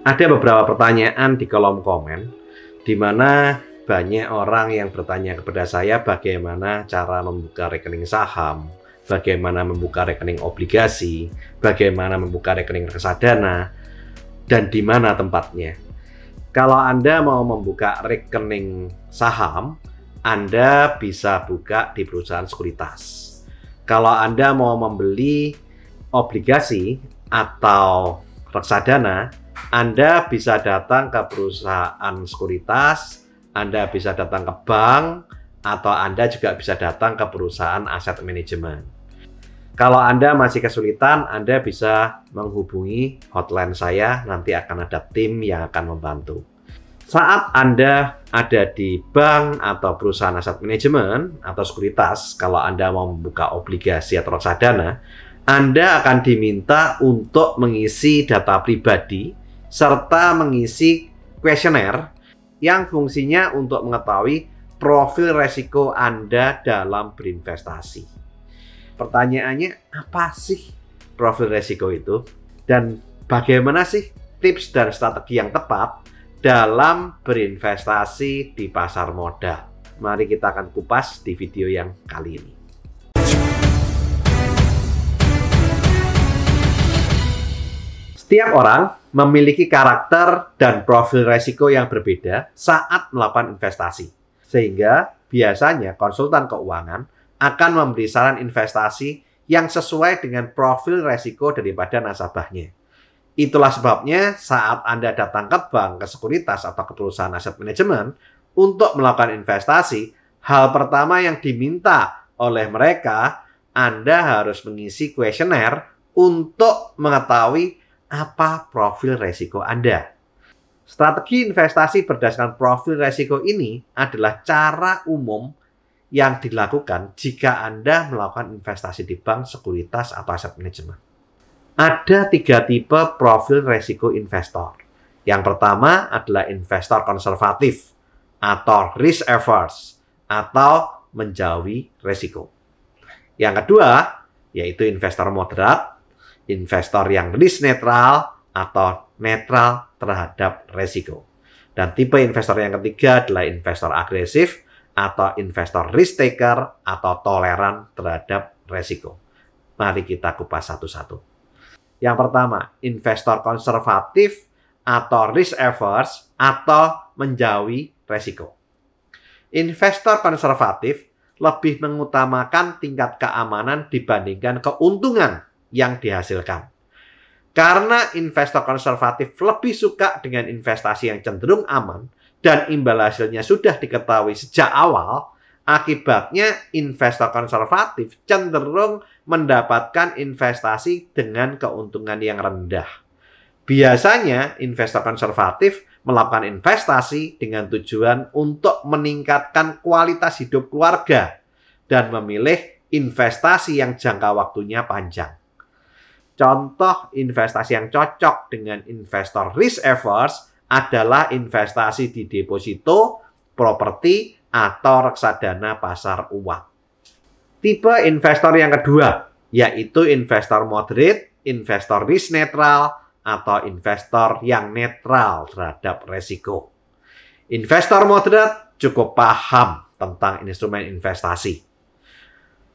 ada beberapa pertanyaan di kolom komen di mana banyak orang yang bertanya kepada saya bagaimana cara membuka rekening saham, bagaimana membuka rekening obligasi, bagaimana membuka rekening reksadana, dan di mana tempatnya. Kalau Anda mau membuka rekening saham, Anda bisa buka di perusahaan sekuritas. Kalau Anda mau membeli obligasi atau reksadana, anda bisa datang ke perusahaan sekuritas, Anda bisa datang ke bank, atau Anda juga bisa datang ke perusahaan aset manajemen. Kalau Anda masih kesulitan, Anda bisa menghubungi hotline saya, nanti akan ada tim yang akan membantu. Saat Anda ada di bank atau perusahaan aset manajemen atau sekuritas, kalau Anda mau membuka obligasi atau reksadana, anda akan diminta untuk mengisi data pribadi serta mengisi kuesioner yang fungsinya untuk mengetahui profil resiko Anda dalam berinvestasi. Pertanyaannya, apa sih profil resiko itu? Dan bagaimana sih tips dan strategi yang tepat dalam berinvestasi di pasar modal? Mari kita akan kupas di video yang kali ini. Setiap orang memiliki karakter dan profil resiko yang berbeda saat melakukan investasi. Sehingga biasanya konsultan keuangan akan memberi saran investasi yang sesuai dengan profil resiko daripada nasabahnya. Itulah sebabnya saat Anda datang ke bank, ke sekuritas, atau ke perusahaan aset manajemen untuk melakukan investasi, hal pertama yang diminta oleh mereka, Anda harus mengisi kuesioner untuk mengetahui apa profil resiko Anda. Strategi investasi berdasarkan profil resiko ini adalah cara umum yang dilakukan jika Anda melakukan investasi di bank, sekuritas, atau aset manajemen. Ada tiga tipe profil resiko investor. Yang pertama adalah investor konservatif atau risk averse atau menjauhi resiko. Yang kedua yaitu investor moderat investor yang risk netral atau netral terhadap resiko. Dan tipe investor yang ketiga adalah investor agresif atau investor risk taker atau toleran terhadap resiko. Mari kita kupas satu-satu. Yang pertama, investor konservatif atau risk averse atau menjauhi resiko. Investor konservatif lebih mengutamakan tingkat keamanan dibandingkan keuntungan yang dihasilkan. Karena investor konservatif lebih suka dengan investasi yang cenderung aman dan imbal hasilnya sudah diketahui sejak awal, akibatnya investor konservatif cenderung mendapatkan investasi dengan keuntungan yang rendah. Biasanya investor konservatif melakukan investasi dengan tujuan untuk meningkatkan kualitas hidup keluarga dan memilih investasi yang jangka waktunya panjang. Contoh investasi yang cocok dengan investor risk averse adalah investasi di deposito, properti, atau reksadana pasar uang. Tipe investor yang kedua yaitu investor moderate, investor risk netral, atau investor yang netral terhadap resiko. Investor moderate cukup paham tentang instrumen investasi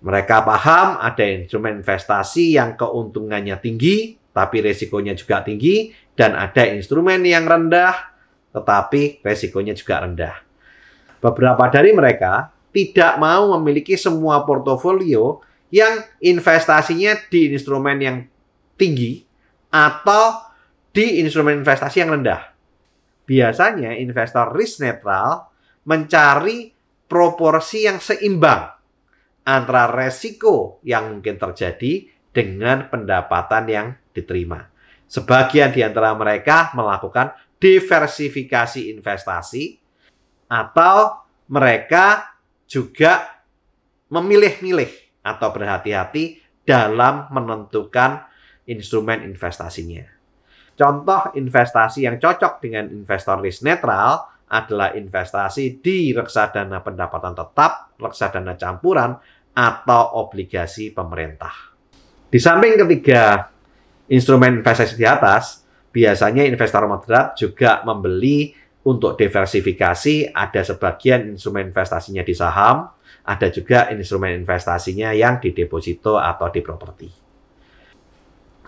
mereka paham ada instrumen investasi yang keuntungannya tinggi, tapi resikonya juga tinggi, dan ada instrumen yang rendah, tetapi resikonya juga rendah. Beberapa dari mereka tidak mau memiliki semua portofolio yang investasinya di instrumen yang tinggi atau di instrumen investasi yang rendah. Biasanya investor risk netral mencari proporsi yang seimbang antara resiko yang mungkin terjadi dengan pendapatan yang diterima. Sebagian di antara mereka melakukan diversifikasi investasi atau mereka juga memilih-milih atau berhati-hati dalam menentukan instrumen investasinya. Contoh investasi yang cocok dengan investor risk netral adalah investasi di reksadana pendapatan tetap, reksadana campuran, atau obligasi pemerintah. Di samping ketiga instrumen investasi di atas, biasanya investor moderat juga membeli untuk diversifikasi ada sebagian instrumen investasinya di saham, ada juga instrumen investasinya yang di deposito atau di properti.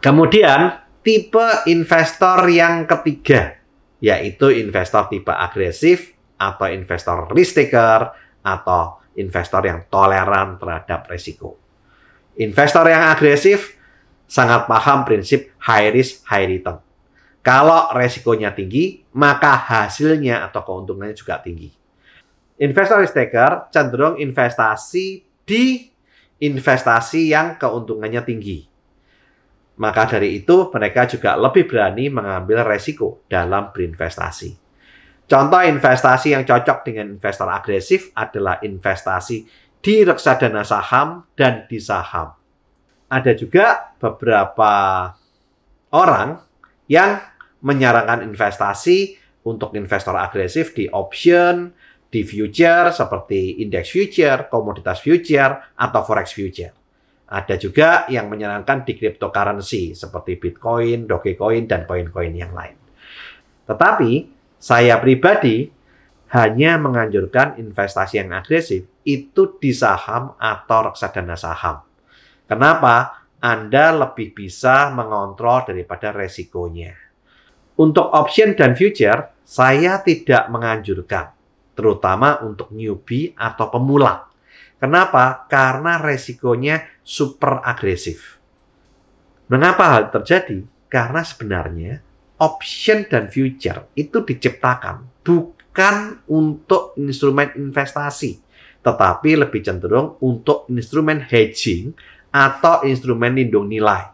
Kemudian, tipe investor yang ketiga, yaitu investor tipe agresif atau investor risk taker atau investor yang toleran terhadap risiko. Investor yang agresif sangat paham prinsip high risk, high return. Kalau resikonya tinggi, maka hasilnya atau keuntungannya juga tinggi. Investor risk taker cenderung investasi di investasi yang keuntungannya tinggi. Maka dari itu mereka juga lebih berani mengambil resiko dalam berinvestasi. Contoh investasi yang cocok dengan investor agresif adalah investasi di reksadana saham dan di saham. Ada juga beberapa orang yang menyarankan investasi untuk investor agresif di option, di future seperti indeks future, komoditas future, atau forex future. Ada juga yang menyarankan di cryptocurrency seperti Bitcoin, Dogecoin, dan koin-koin yang lain. Tetapi saya pribadi hanya menganjurkan investasi yang agresif itu di saham atau reksadana saham. Kenapa? Anda lebih bisa mengontrol daripada resikonya. Untuk option dan future, saya tidak menganjurkan, terutama untuk newbie atau pemula. Kenapa? Karena resikonya super agresif. Mengapa hal terjadi? Karena sebenarnya option dan future itu diciptakan bukan untuk instrumen investasi, tetapi lebih cenderung untuk instrumen hedging atau instrumen lindung nilai.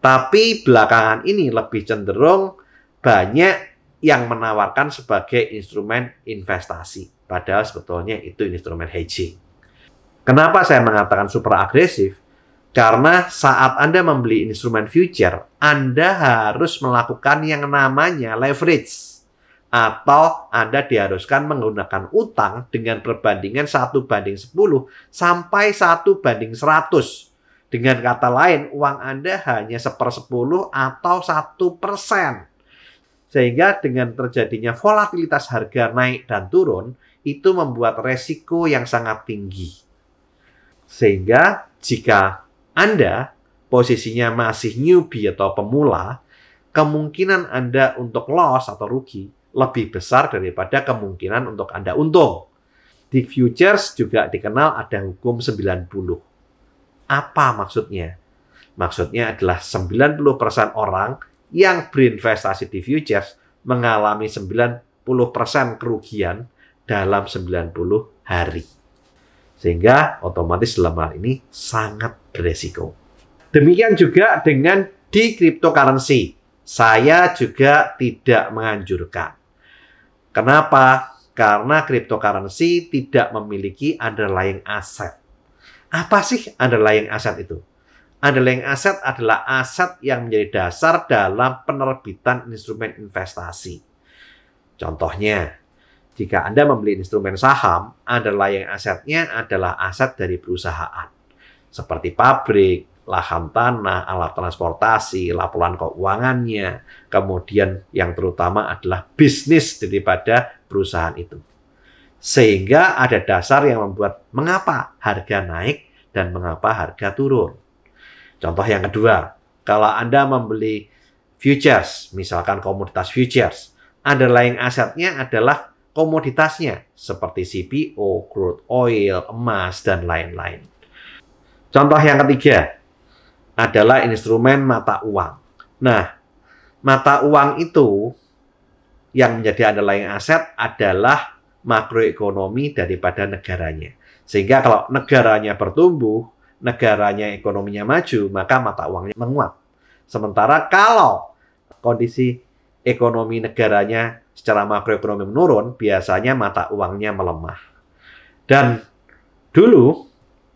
Tapi belakangan ini lebih cenderung banyak yang menawarkan sebagai instrumen investasi. Padahal sebetulnya itu instrumen hedging. Kenapa saya mengatakan super agresif? Karena saat Anda membeli instrumen future, Anda harus melakukan yang namanya leverage. Atau Anda diharuskan menggunakan utang dengan perbandingan satu banding 10 sampai satu banding 100. Dengan kata lain, uang Anda hanya 1 per 10 atau satu persen. Sehingga dengan terjadinya volatilitas harga naik dan turun, itu membuat resiko yang sangat tinggi. Sehingga jika anda posisinya masih newbie atau pemula, kemungkinan Anda untuk loss atau rugi lebih besar daripada kemungkinan untuk Anda untung. Di futures juga dikenal ada hukum 90. Apa maksudnya? Maksudnya adalah 90% orang yang berinvestasi di futures mengalami 90% kerugian dalam 90 hari. Sehingga otomatis dalam ini sangat beresiko. Demikian juga dengan di cryptocurrency. Saya juga tidak menganjurkan. Kenapa? Karena cryptocurrency tidak memiliki underlying aset. Apa sih underlying aset itu? Underlying aset adalah aset yang menjadi dasar dalam penerbitan instrumen investasi. Contohnya, jika Anda membeli instrumen saham, underlying asetnya adalah aset dari perusahaan, seperti pabrik, lahan tanah, alat transportasi, laporan keuangannya, kemudian yang terutama adalah bisnis daripada perusahaan itu. Sehingga ada dasar yang membuat mengapa harga naik dan mengapa harga turun. Contoh yang kedua, kalau Anda membeli futures, misalkan komoditas futures, underlying asetnya adalah komoditasnya seperti CPO, crude oil, emas, dan lain-lain. Contoh yang ketiga adalah instrumen mata uang. Nah, mata uang itu yang menjadi underlying aset adalah makroekonomi daripada negaranya. Sehingga kalau negaranya bertumbuh, negaranya ekonominya maju, maka mata uangnya menguat. Sementara kalau kondisi ekonomi negaranya secara makroekonomi menurun, biasanya mata uangnya melemah. Dan dulu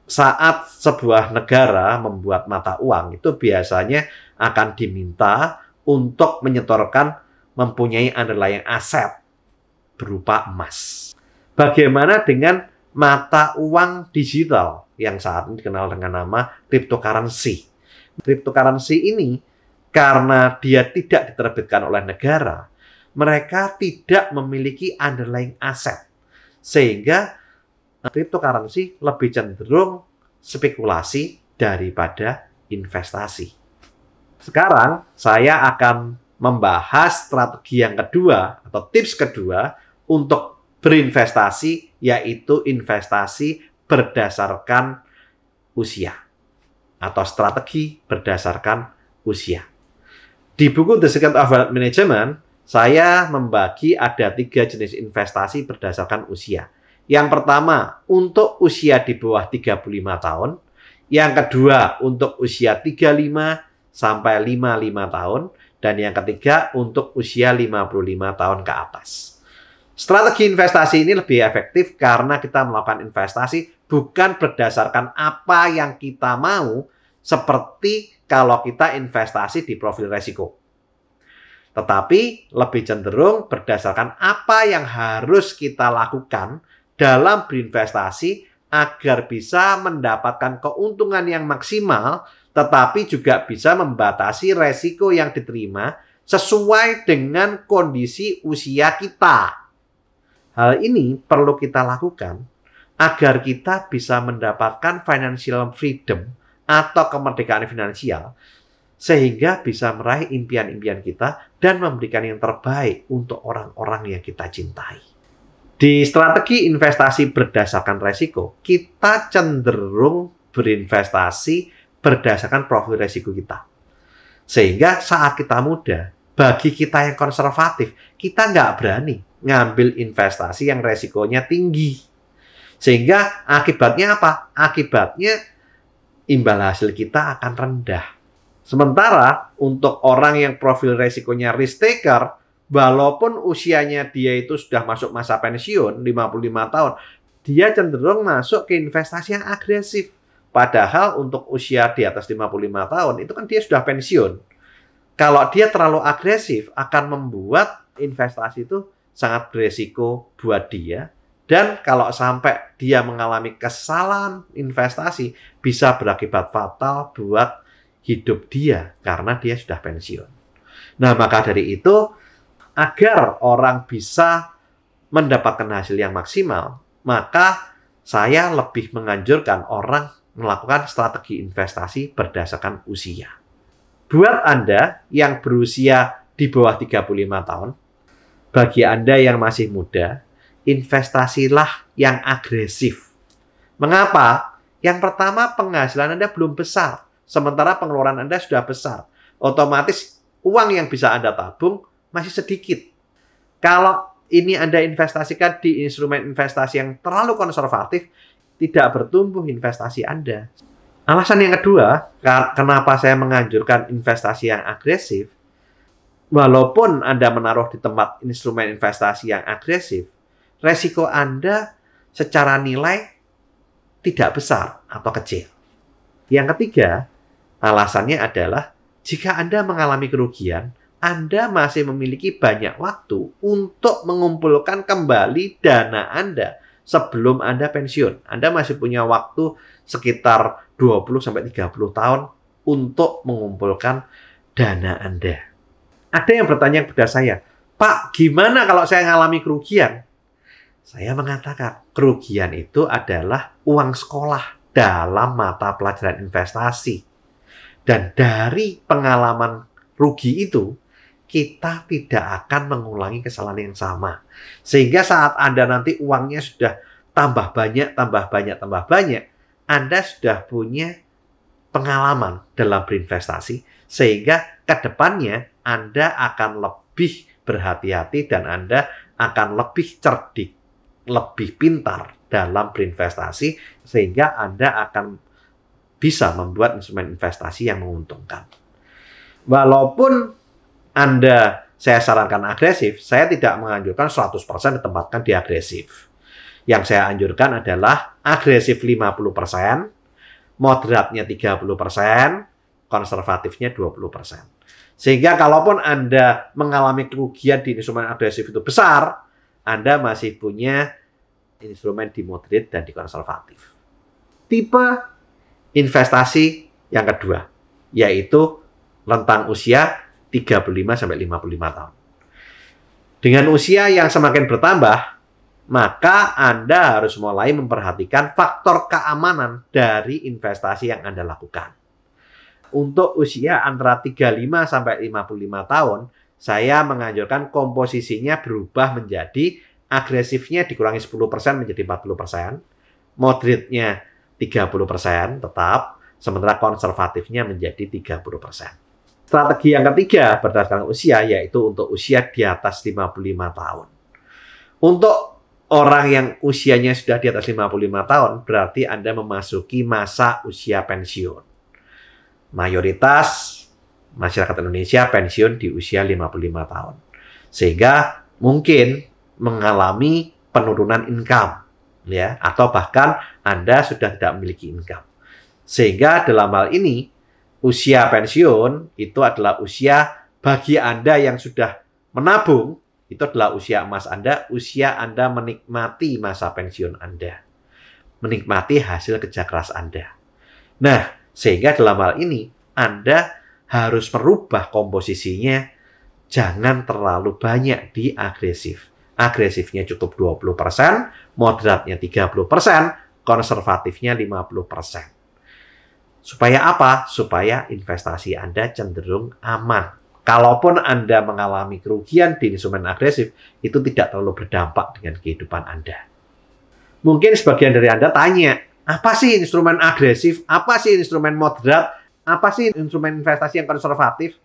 saat sebuah negara membuat mata uang itu biasanya akan diminta untuk menyetorkan mempunyai underlying aset berupa emas. Bagaimana dengan mata uang digital yang saat ini dikenal dengan nama cryptocurrency? Cryptocurrency ini karena dia tidak diterbitkan oleh negara, mereka tidak memiliki underlying aset. Sehingga eh, cryptocurrency lebih cenderung spekulasi daripada investasi. Sekarang saya akan membahas strategi yang kedua atau tips kedua untuk berinvestasi yaitu investasi berdasarkan usia atau strategi berdasarkan usia. Di buku The Second of Wealth Management saya membagi ada tiga jenis investasi berdasarkan usia. Yang pertama, untuk usia di bawah 35 tahun. Yang kedua, untuk usia 35 sampai 55 tahun. Dan yang ketiga, untuk usia 55 tahun ke atas. Strategi investasi ini lebih efektif karena kita melakukan investasi bukan berdasarkan apa yang kita mau, seperti kalau kita investasi di profil resiko tetapi lebih cenderung berdasarkan apa yang harus kita lakukan dalam berinvestasi agar bisa mendapatkan keuntungan yang maksimal tetapi juga bisa membatasi resiko yang diterima sesuai dengan kondisi usia kita. Hal ini perlu kita lakukan agar kita bisa mendapatkan financial freedom atau kemerdekaan finansial sehingga bisa meraih impian-impian kita dan memberikan yang terbaik untuk orang-orang yang kita cintai. Di strategi investasi berdasarkan resiko, kita cenderung berinvestasi berdasarkan profil resiko kita. Sehingga saat kita muda, bagi kita yang konservatif, kita nggak berani ngambil investasi yang resikonya tinggi. Sehingga akibatnya apa? Akibatnya imbal hasil kita akan rendah Sementara untuk orang yang profil resikonya risk taker, walaupun usianya dia itu sudah masuk masa pensiun 55 tahun, dia cenderung masuk ke investasi yang agresif. Padahal untuk usia di atas 55 tahun itu kan dia sudah pensiun. Kalau dia terlalu agresif akan membuat investasi itu sangat beresiko buat dia dan kalau sampai dia mengalami kesalahan investasi bisa berakibat fatal buat hidup dia karena dia sudah pensiun. Nah, maka dari itu agar orang bisa mendapatkan hasil yang maksimal, maka saya lebih menganjurkan orang melakukan strategi investasi berdasarkan usia. Buat Anda yang berusia di bawah 35 tahun, bagi Anda yang masih muda, investasilah yang agresif. Mengapa? Yang pertama, penghasilan Anda belum besar Sementara pengeluaran Anda sudah besar. Otomatis uang yang bisa Anda tabung masih sedikit. Kalau ini Anda investasikan di instrumen investasi yang terlalu konservatif, tidak bertumbuh investasi Anda. Alasan yang kedua, kenapa saya menganjurkan investasi yang agresif, walaupun Anda menaruh di tempat instrumen investasi yang agresif, resiko Anda secara nilai tidak besar atau kecil. Yang ketiga, Alasannya adalah jika Anda mengalami kerugian, Anda masih memiliki banyak waktu untuk mengumpulkan kembali dana Anda sebelum Anda pensiun. Anda masih punya waktu sekitar 20 30 tahun untuk mengumpulkan dana Anda. Ada yang bertanya kepada saya, "Pak, gimana kalau saya mengalami kerugian?" Saya mengatakan, kerugian itu adalah uang sekolah dalam mata pelajaran investasi. Dan dari pengalaman rugi itu, kita tidak akan mengulangi kesalahan yang sama. Sehingga saat Anda nanti uangnya sudah tambah banyak, tambah banyak, tambah banyak, Anda sudah punya pengalaman dalam berinvestasi sehingga ke depannya Anda akan lebih berhati-hati dan Anda akan lebih cerdik, lebih pintar dalam berinvestasi sehingga Anda akan bisa membuat instrumen investasi yang menguntungkan. Walaupun Anda saya sarankan agresif, saya tidak menganjurkan 100% ditempatkan di agresif. Yang saya anjurkan adalah agresif 50%, moderatnya 30%, konservatifnya 20%. Sehingga kalaupun Anda mengalami kerugian di instrumen agresif itu besar, Anda masih punya instrumen di moderate dan di konservatif. Tipe Investasi yang kedua, yaitu rentang usia 35 sampai 55 tahun. Dengan usia yang semakin bertambah, maka Anda harus mulai memperhatikan faktor keamanan dari investasi yang Anda lakukan. Untuk usia antara 35 sampai 55 tahun, saya menganjurkan komposisinya berubah menjadi agresifnya dikurangi 10% menjadi 40%, moderate-nya 30% tetap, sementara konservatifnya menjadi 30%. Strategi yang ketiga berdasarkan usia yaitu untuk usia di atas 55 tahun. Untuk orang yang usianya sudah di atas 55 tahun berarti Anda memasuki masa usia pensiun. Mayoritas masyarakat Indonesia pensiun di usia 55 tahun. Sehingga mungkin mengalami penurunan income ya atau bahkan Anda sudah tidak memiliki income. Sehingga dalam hal ini usia pensiun itu adalah usia bagi Anda yang sudah menabung itu adalah usia emas Anda, usia Anda menikmati masa pensiun Anda. Menikmati hasil kerja keras Anda. Nah, sehingga dalam hal ini Anda harus merubah komposisinya jangan terlalu banyak diagresif agresifnya cukup 20%, moderatnya 30%, konservatifnya 50%. Supaya apa? Supaya investasi Anda cenderung aman. Kalaupun Anda mengalami kerugian di instrumen agresif, itu tidak terlalu berdampak dengan kehidupan Anda. Mungkin sebagian dari Anda tanya, apa sih instrumen agresif? Apa sih instrumen moderat? Apa sih instrumen investasi yang konservatif?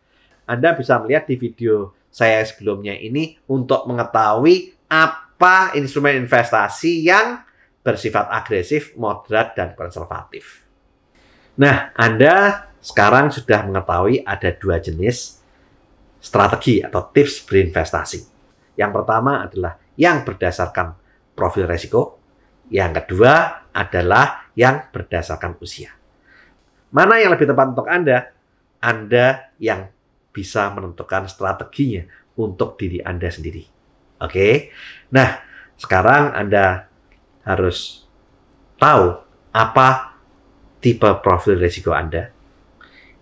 Anda bisa melihat di video saya sebelumnya ini untuk mengetahui apa instrumen investasi yang bersifat agresif, moderat, dan konservatif. Nah, Anda sekarang sudah mengetahui ada dua jenis strategi atau tips berinvestasi. Yang pertama adalah yang berdasarkan profil risiko. Yang kedua adalah yang berdasarkan usia. Mana yang lebih tepat untuk Anda? Anda yang bisa menentukan strateginya untuk diri Anda sendiri. Oke. Okay? Nah, sekarang Anda harus tahu apa tipe profil risiko Anda.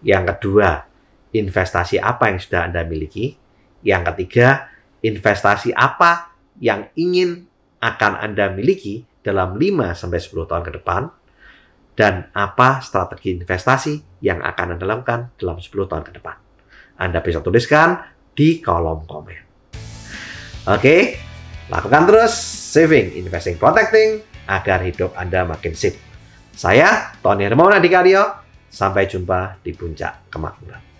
Yang kedua, investasi apa yang sudah Anda miliki. Yang ketiga, investasi apa yang ingin akan Anda miliki dalam 5 10 tahun ke depan dan apa strategi investasi yang akan Anda lakukan dalam 10 tahun ke depan. Anda bisa tuliskan di kolom komen. Oke, lakukan terus saving, investing, protecting agar hidup Anda makin sip. Saya Tony Hermawan Dikario, sampai jumpa di puncak kemakmuran.